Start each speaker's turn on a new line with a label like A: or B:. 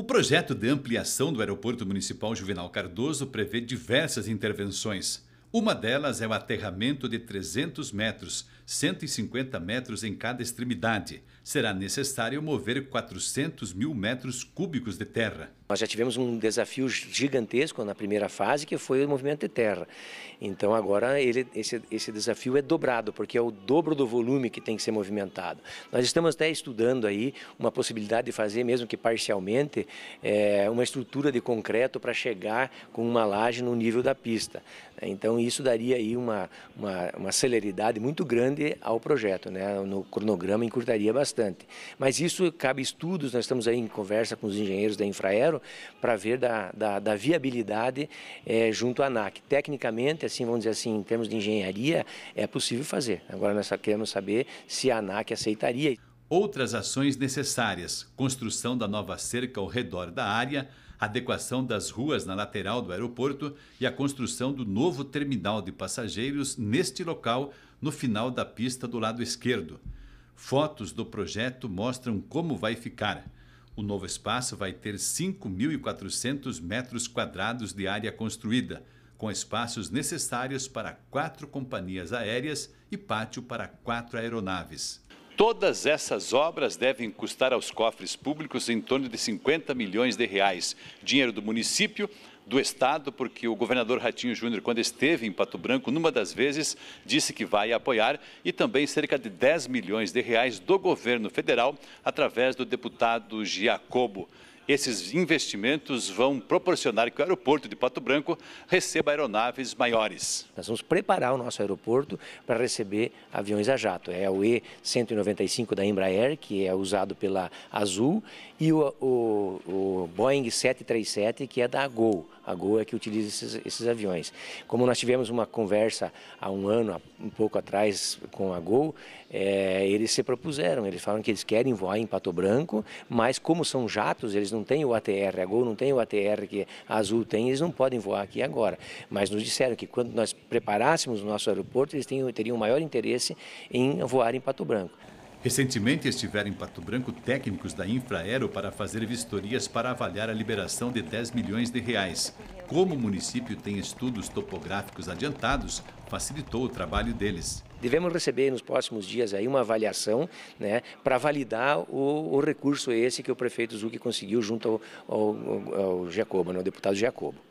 A: O projeto de ampliação do Aeroporto Municipal Juvenal Cardoso prevê diversas intervenções. Uma delas é o aterramento de 300 metros 150 metros em cada extremidade. Será necessário mover 400 mil metros cúbicos de terra.
B: Nós já tivemos um desafio gigantesco na primeira fase, que foi o movimento de terra. Então agora ele, esse, esse desafio é dobrado, porque é o dobro do volume que tem que ser movimentado. Nós estamos até estudando aí uma possibilidade de fazer, mesmo que parcialmente, é, uma estrutura de concreto para chegar com uma laje no nível da pista. Então isso daria aí uma, uma, uma celeridade muito grande ao projeto, né? no cronograma encurtaria bastante. Mas isso cabe estudos, nós estamos aí em conversa com os engenheiros da Infraero para ver da, da, da viabilidade é, junto à ANAC. Tecnicamente, assim, vamos dizer assim, em termos de engenharia, é possível fazer. Agora nós queremos saber se a ANAC aceitaria.
A: Outras ações necessárias, construção da nova cerca ao redor da área, adequação das ruas na lateral do aeroporto e a construção do novo terminal de passageiros neste local no final da pista do lado esquerdo. Fotos do projeto mostram como vai ficar. O novo espaço vai ter 5.400 metros quadrados de área construída, com espaços necessários para quatro companhias aéreas e pátio para quatro aeronaves. Todas essas obras devem custar aos cofres públicos em torno de 50 milhões de reais, dinheiro do município, do Estado, porque o governador Ratinho Júnior, quando esteve em Pato Branco, numa das vezes, disse que vai apoiar, e também cerca de 10 milhões de reais do governo federal, através do deputado Giacobo. Esses investimentos vão proporcionar que o aeroporto de Pato Branco receba aeronaves
B: maiores. Nós vamos preparar o nosso aeroporto para receber aviões a jato. É o E-195 da Embraer, que é usado pela Azul, e o, o, o Boeing 737, que é da Gol a Gol é que utiliza esses, esses aviões. Como nós tivemos uma conversa há um ano, um pouco atrás, com a Gol, é, eles se propuseram, eles falaram que eles querem voar em Pato Branco, mas como são jatos, eles não têm o ATR, a Gol não tem o ATR que a Azul tem, eles não podem voar aqui agora. Mas nos disseram que quando nós preparássemos o nosso aeroporto, eles teriam, teriam maior interesse em voar em Pato Branco.
A: Recentemente estiveram em Pato Branco técnicos da Infraero para fazer vistorias para avaliar a liberação de 10 milhões de reais. Como o município tem estudos topográficos adiantados, facilitou o trabalho deles.
B: Devemos receber nos próximos dias aí uma avaliação né, para validar o, o, recurso esse que o prefeito Zucchi conseguiu junto ao, ao, ao Jacobo, né, ao deputado Jacobo.